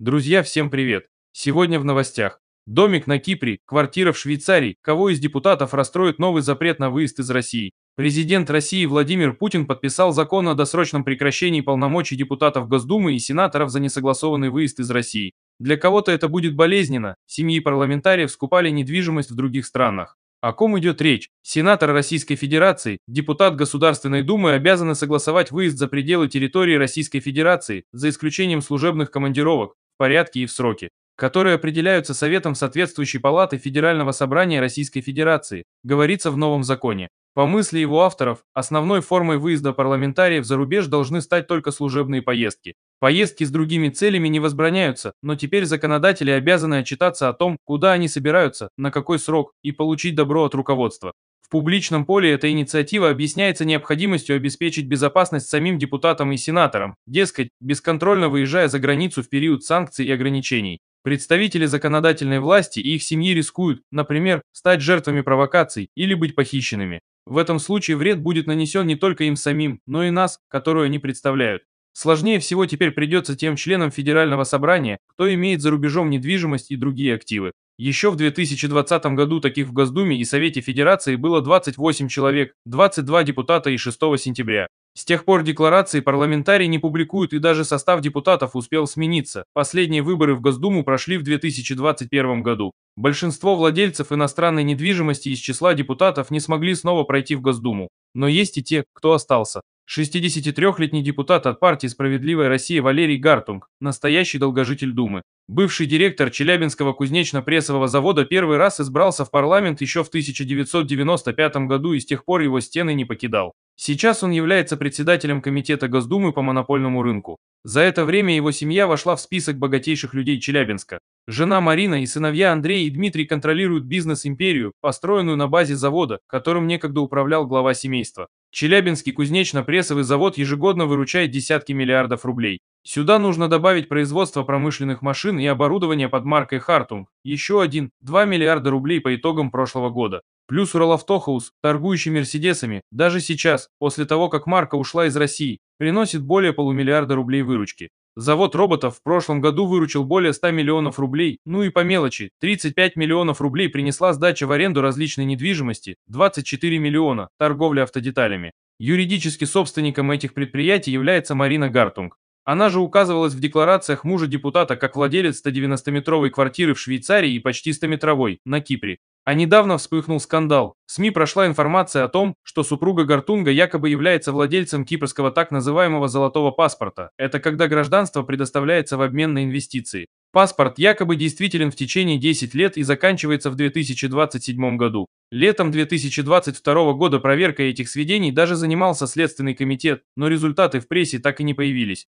Друзья, всем привет! Сегодня в новостях. Домик на Кипре, квартира в Швейцарии. Кого из депутатов расстроит новый запрет на выезд из России? Президент России Владимир Путин подписал закон о досрочном прекращении полномочий депутатов Госдумы и сенаторов за несогласованный выезд из России. Для кого-то это будет болезненно. Семьи парламентариев скупали недвижимость в других странах. О ком идет речь? Сенатор Российской Федерации, депутат Государственной Думы обязаны согласовать выезд за пределы территории Российской Федерации, за исключением служебных командировок, порядке и в сроки которые определяются Советом соответствующей палаты Федерального собрания Российской Федерации, говорится в новом законе. По мысли его авторов, основной формой выезда парламентариев за рубеж должны стать только служебные поездки. Поездки с другими целями не возбраняются, но теперь законодатели обязаны отчитаться о том, куда они собираются, на какой срок и получить добро от руководства. В публичном поле эта инициатива объясняется необходимостью обеспечить безопасность самим депутатам и сенаторам, дескать, бесконтрольно выезжая за границу в период санкций и ограничений. Представители законодательной власти и их семьи рискуют, например, стать жертвами провокаций или быть похищенными. В этом случае вред будет нанесен не только им самим, но и нас, которую они представляют. Сложнее всего теперь придется тем членам Федерального собрания, кто имеет за рубежом недвижимость и другие активы. Еще в 2020 году таких в Госдуме и Совете Федерации было 28 человек, 22 депутата и 6 сентября. С тех пор декларации парламентарии не публикуют и даже состав депутатов успел смениться. Последние выборы в Госдуму прошли в 2021 году. Большинство владельцев иностранной недвижимости из числа депутатов не смогли снова пройти в Госдуму. Но есть и те, кто остался. 63-летний депутат от партии «Справедливая Россия» Валерий Гартунг, настоящий долгожитель Думы. Бывший директор Челябинского кузнечно-прессового завода первый раз избрался в парламент еще в 1995 году и с тех пор его стены не покидал. Сейчас он является президентом председателем комитета Госдумы по монопольному рынку. За это время его семья вошла в список богатейших людей Челябинска. Жена Марина и сыновья Андрей и Дмитрий контролируют бизнес-империю, построенную на базе завода, которым некогда управлял глава семейства. Челябинский кузнечно-прессовый завод ежегодно выручает десятки миллиардов рублей. Сюда нужно добавить производство промышленных машин и оборудование под маркой Хартунг, еще один, 2 миллиарда рублей по итогам прошлого года. Плюс Уралавтохаус, торгующий Мерседесами, даже сейчас, после того, как марка ушла из России, приносит более полумиллиарда рублей выручки. Завод роботов в прошлом году выручил более 100 миллионов рублей, ну и по мелочи, 35 миллионов рублей принесла сдача в аренду различной недвижимости, 24 миллиона – торговля автодеталями. Юридически собственником этих предприятий является Марина Гартунг. Она же указывалась в декларациях мужа депутата как владелец 190-метровой квартиры в Швейцарии и почти 100-метровой на Кипре. А недавно вспыхнул скандал. В СМИ прошла информация о том, что супруга Гартунга якобы является владельцем кипрского так называемого «золотого паспорта». Это когда гражданство предоставляется в обмен на инвестиции. Паспорт якобы действителен в течение 10 лет и заканчивается в 2027 году. Летом 2022 года проверкой этих сведений даже занимался Следственный комитет, но результаты в прессе так и не появились.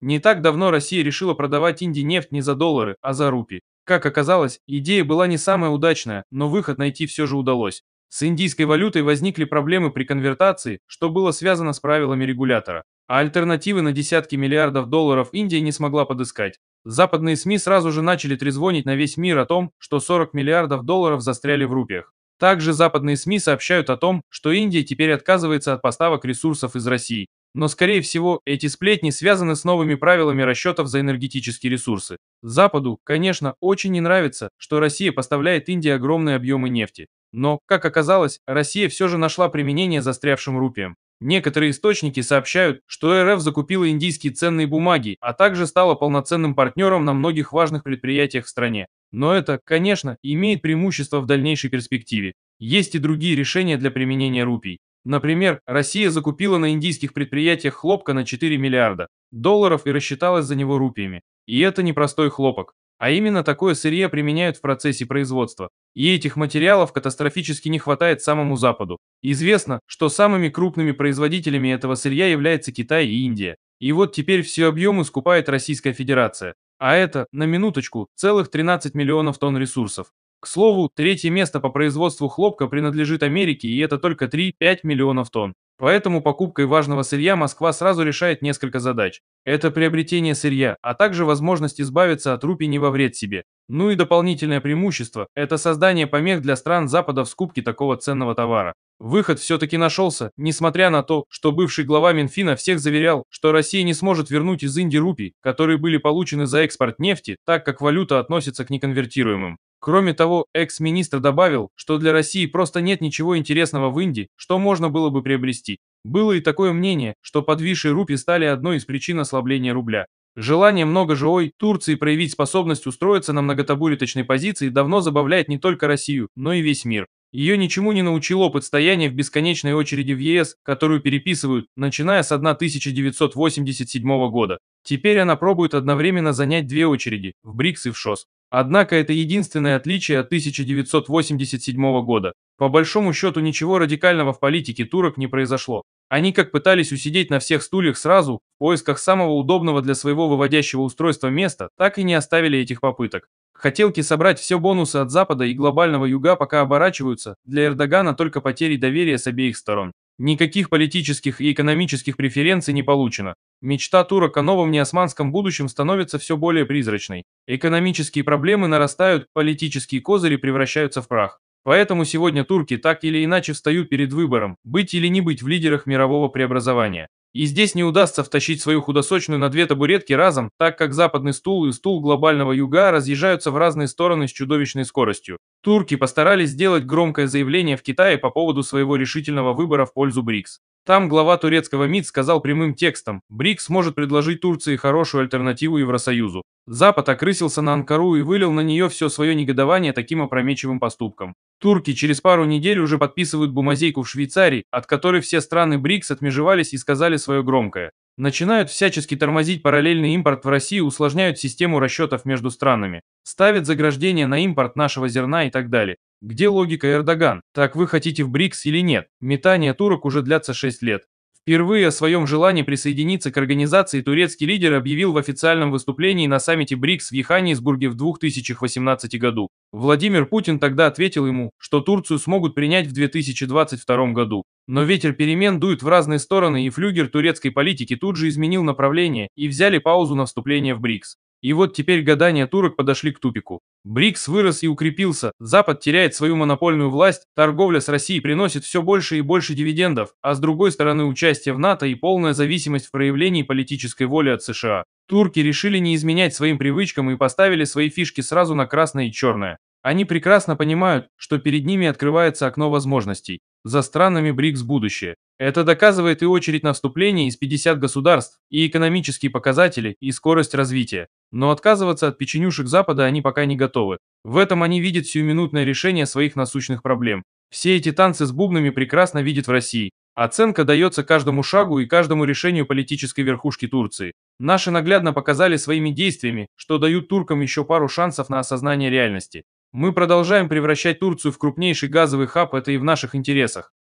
Не так давно Россия решила продавать Индии нефть не за доллары, а за рупии. Как оказалось, идея была не самая удачная, но выход найти все же удалось. С индийской валютой возникли проблемы при конвертации, что было связано с правилами регулятора. А альтернативы на десятки миллиардов долларов Индия не смогла подыскать. Западные СМИ сразу же начали трезвонить на весь мир о том, что 40 миллиардов долларов застряли в рупиях. Также западные СМИ сообщают о том, что Индия теперь отказывается от поставок ресурсов из России но, скорее всего, эти сплетни связаны с новыми правилами расчетов за энергетические ресурсы. Западу, конечно, очень не нравится, что Россия поставляет Индии огромные объемы нефти. Но, как оказалось, Россия все же нашла применение застрявшим рупиям. Некоторые источники сообщают, что РФ закупила индийские ценные бумаги, а также стала полноценным партнером на многих важных предприятиях в стране. Но это, конечно, имеет преимущество в дальнейшей перспективе. Есть и другие решения для применения рупий. Например, Россия закупила на индийских предприятиях хлопка на 4 миллиарда долларов и рассчиталась за него рупиями. И это не простой хлопок. А именно такое сырье применяют в процессе производства. И этих материалов катастрофически не хватает самому Западу. Известно, что самыми крупными производителями этого сырья является Китай и Индия. И вот теперь все объемы скупает Российская Федерация. А это, на минуточку, целых 13 миллионов тонн ресурсов. К слову, третье место по производству хлопка принадлежит Америке, и это только 3-5 миллионов тонн. Поэтому покупкой важного сырья Москва сразу решает несколько задач. Это приобретение сырья, а также возможность избавиться от рупий не во вред себе. Ну и дополнительное преимущество – это создание помех для стран Запада в скупке такого ценного товара. Выход все-таки нашелся, несмотря на то, что бывший глава Минфина всех заверял, что Россия не сможет вернуть из Индии рупий, которые были получены за экспорт нефти, так как валюта относится к неконвертируемым. Кроме того, экс-министр добавил, что для России просто нет ничего интересного в Индии, что можно было бы приобрести. Было и такое мнение, что подвисшие рупии стали одной из причин ослабления рубля. Желание многожиой Турции проявить способность устроиться на многотабуреточной позиции давно забавляет не только Россию, но и весь мир. Ее ничему не научил опыт стояния в бесконечной очереди в ЕС, которую переписывают, начиная с 1987 года. Теперь она пробует одновременно занять две очереди – в БРИКС и в ШОС. Однако это единственное отличие от 1987 года. По большому счету ничего радикального в политике турок не произошло. Они как пытались усидеть на всех стульях сразу, в поисках самого удобного для своего выводящего устройства места, так и не оставили этих попыток. Хотелки собрать все бонусы от Запада и глобального Юга пока оборачиваются, для Эрдогана только потерей доверия с обеих сторон. Никаких политических и экономических преференций не получено. Мечта турок о новом неосманском будущем становится все более призрачной. Экономические проблемы нарастают, политические козыри превращаются в прах. Поэтому сегодня турки так или иначе встают перед выбором, быть или не быть в лидерах мирового преобразования. И здесь не удастся втащить свою худосочную на две табуретки разом, так как западный стул и стул глобального юга разъезжаются в разные стороны с чудовищной скоростью. Турки постарались сделать громкое заявление в Китае по поводу своего решительного выбора в пользу БРИКС. Там глава турецкого МИД сказал прямым текстом, БРИКС может предложить Турции хорошую альтернативу Евросоюзу. Запад окрысился на Анкару и вылил на нее все свое негодование таким опрометчивым поступком. Турки через пару недель уже подписывают бумазейку в Швейцарии, от которой все страны БРИКС отмежевались и сказали свое громкое. Начинают всячески тормозить параллельный импорт в России, усложняют систему расчетов между странами, ставят заграждения на импорт нашего зерна и так далее. Где логика Эрдоган? Так вы хотите в БРИКС или нет? Метания турок уже длятся 6 лет. Впервые о своем желании присоединиться к организации турецкий лидер объявил в официальном выступлении на саммите БРИКС в Еханисбурге в 2018 году. Владимир Путин тогда ответил ему, что Турцию смогут принять в 2022 году. Но ветер перемен дует в разные стороны и флюгер турецкой политики тут же изменил направление и взяли паузу на вступление в БРИКС. И вот теперь гадания турок подошли к тупику. БРИКС вырос и укрепился, Запад теряет свою монопольную власть, торговля с Россией приносит все больше и больше дивидендов, а с другой стороны участие в НАТО и полная зависимость в проявлении политической воли от США. Турки решили не изменять своим привычкам и поставили свои фишки сразу на красное и черное. Они прекрасно понимают, что перед ними открывается окно возможностей. За странами БРИКС будущее. Это доказывает и очередь наступлений из 50 государств, и экономические показатели, и скорость развития. Но отказываться от печенюшек Запада они пока не готовы. В этом они видят сиюминутное решение своих насущных проблем. Все эти танцы с бубнами прекрасно видят в России. Оценка дается каждому шагу и каждому решению политической верхушки Турции. Наши наглядно показали своими действиями, что дают туркам еще пару шансов на осознание реальности. Мы продолжаем превращать Турцию в крупнейший газовый хаб, это и в наших интересах.